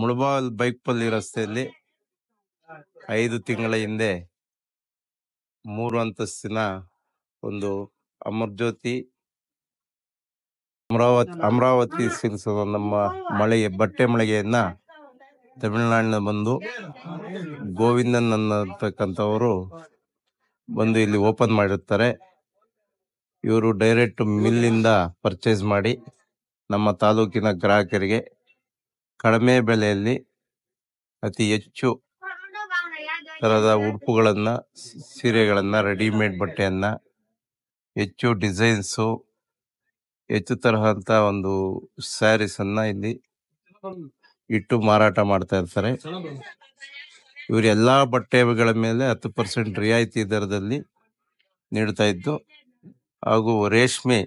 ಮುಳಬಾಲ್ ಪಲ್ಲಿ ರಸ್ತೆಯಲ್ಲಿ ಐದು ತಿಂಗಳ ಹಿಂದೆ ಮೂರು ಅಂತಸ್ತಿನ ಒಂದು ಅಮರ್ಜ್ಯೋತಿ ಅಮರಾವತಿ ಅಮರಾವತಿ ಸಿಲ್ಸ್ ನಮ್ಮ ಮಳೆಗೆ ಬಟ್ಟೆ ಮಳಿಗೆಯನ್ನ ತಮಿಳುನಾಡಿನ ಬಂದು ಗೋವಿಂದನ್ ಅನ್ನತಕ್ಕಂಥವರು ಬಂದು ಇಲ್ಲಿ ಓಪನ್ ಮಾಡಿರ್ತಾರೆ ಇವರು ಡೈರೆಕ್ಟ್ ಮಿಲ್ಲಿಂದ ಪರ್ಚೇಸ್ ಮಾಡಿ ನಮ್ಮ ತಾಲೂಕಿನ ಗ್ರಾಹಕರಿಗೆ ಕಡಿಮೆ ಬೆಲೆಯಲ್ಲಿ ಅತಿ ಹೆಚ್ಚು ತರದ ಉಡುಪುಗಳನ್ನ ಸೀರೆಗಳನ್ನ ರೆಡಿಮೇಡ್ ಬಟ್ಟೆಯನ್ನ ಹೆಚ್ಚು ಡಿಸೈನ್ಸು ಹೆಚ್ಚು ತರಹಂತ ಒಂದು ಸ್ಯಾರೀಸ್ ಅನ್ನ ಇಲ್ಲಿ ಇಟ್ಟು ಮಾರಾಟ ಮಾಡ್ತಾ ಇರ್ತಾರೆ ಇವರು ಎಲ್ಲಾ ಬಟ್ಟೆಗಳ ಮೇಲೆ ಹತ್ತು ಪರ್ಸೆಂಟ್ ರಿಯಾಯಿತಿ ದರದಲ್ಲಿ ನೀಡ್ತಾ ಇದ್ದು ಹಾಗೂ ರೇಷ್ಮೆ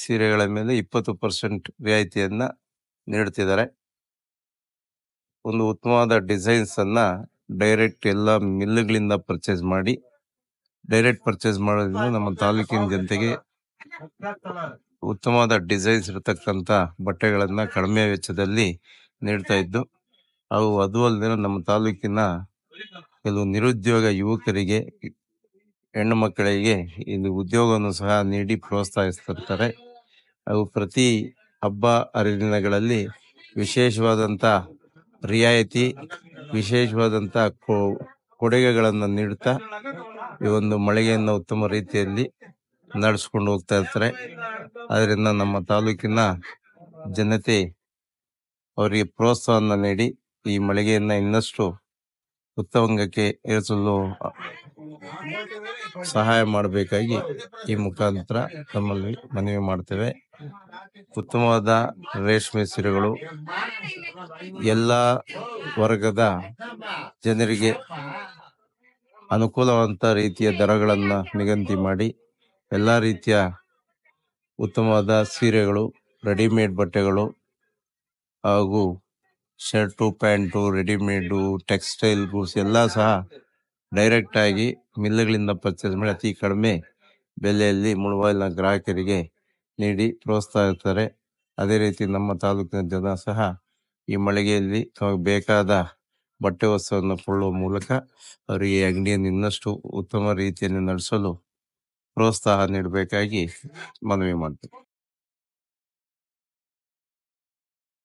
ಸೀರೆಗಳ ಮೇಲೆ ಇಪ್ಪತ್ತು ಪರ್ಸೆಂಟ್ ರಿಯಾಯಿತಿಯನ್ನ ನೀಡುತ್ತಿದ್ದಾರೆ ಒಂದು ಉತ್ತಮವಾದ ಡಿಸೈನ್ಸ್ ಅನ್ನ ಡೈರೆಕ್ಟ್ ಎಲ್ಲ ಮಿಲ್ಗಳಿಂದ ಪರ್ಚೇಸ್ ಮಾಡಿ ಡೈರೆಕ್ಟ್ ಪರ್ಚೇಸ್ ಮಾಡೋದ್ರಿಂದ ನಮ್ಮ ತಾಲೂಕಿನ ಜನತೆಗೆ ಉತ್ತಮವಾದ ಡಿಸೈನ್ಸ್ ಇರತಕ್ಕಂತ ಬಟ್ಟೆಗಳನ್ನ ಕಡಿಮೆ ವೆಚ್ಚದಲ್ಲಿ ನೀಡ್ತಾ ಇದ್ದು ಅವು ಅದು ಅಲ್ಲದೆ ನಮ್ಮ ತಾಲೂಕಿನ ಕೆಲವು ನಿರುದ್ಯೋಗ ಯುವಕರಿಗೆ ಹೆಣ್ಣು ಮಕ್ಕಳಿಗೆ ಇಲ್ಲಿ ಉದ್ಯೋಗವನ್ನು ಸಹ ನೀಡಿ ಪ್ರೋತ್ಸಾಹಿಸ್ತಿರ್ತಾರೆ ಅವು ಪ್ರತಿ ಹಬ್ಬ ಹರಿದಿನಗಳಲ್ಲಿ ವಿಶೇಷವಾದಂತ ರಿಯಾಯಿತಿ ವಿಶೇಷವಾದಂಥ ಕೊಡುಗೆಗಳನ್ನು ನೀಡುತ್ತಾ ಈ ಒಂದು ಮಳಿಗೆಯನ್ನು ಉತ್ತಮ ರೀತಿಯಲ್ಲಿ ನಡೆಸ್ಕೊಂಡು ಹೋಗ್ತಾ ಇರ್ತಾರೆ ಅದರಿಂದ ನಮ್ಮ ತಾಲೂಕಿನ ಜನತೆ ಅವರಿಗೆ ಪ್ರೋತ್ಸಾಹವನ್ನು ನೀಡಿ ಈ ಮಳಿಗೆಯನ್ನು ಇನ್ನಷ್ಟು ಉತ್ತಮಂಗಕ್ಕೆ ಏರಿಸಲು ಸಹಾಯ ಮಾಡಬೇಕಾಗಿ ಈ ಮುಖಾಂತರ ನಮ್ಮಲ್ಲಿ ಮನವಿ ಮಾಡ್ತೇವೆ ಉತ್ತಮವಾದ ರೇಷ್ಮೆ ಸೀರೆಗಳು ಎಲ್ಲ ವರ್ಗದ ಜನರಿಗೆ ಅನುಕೂಲವಂತ ರೀತಿಯ ದರಗಳನ್ನು ನಿಗದಿ ಮಾಡಿ ಎಲ್ಲ ರೀತಿಯ ಉತ್ತಮವಾದ ಸೀರೆಗಳು ರೆಡಿಮೇಡ್ ಬಟ್ಟೆಗಳು ಹಾಗೂ shirt pant readymade textile goods ಎಲ್ಲ ಸಹ ಡೈರೆಕ್ಟ್ ಆಗಿ ಪರ್ಚೇಸ್ ಮಾಡಿ ಅತಿ ಕಡಿಮೆ ಬೆಲೆಯಲ್ಲಿ ಮುಳುಬಾಯಿಲ್ನ ಗ್ರಾಹಕರಿಗೆ ನೀಡಿ ಪ್ರೋತ್ಸಾಹಿಸ್ತಾರೆ ಅದೇ ರೀತಿ ನಮ್ಮ ತಾಲೂಕಿನ ಜನ ಸಹ ಈ ಮಳಿಗೆಯಲ್ಲಿ ತಮಗೆ ಬೇಕಾದ ಬಟ್ಟೆ ವಸ್ತುವನ್ನು ಕೊಳ್ಳುವ ಮೂಲಕ ಅವರಿಗೆ ಅಂಗಡಿಯನ್ನು ಇನ್ನಷ್ಟು ಉತ್ತಮ ರೀತಿಯಲ್ಲಿ ನಡೆಸಲು ಪ್ರೋತ್ಸಾಹ ನೀಡಬೇಕಾಗಿ ಮನವಿ ಮಾಡ್ತೇವೆ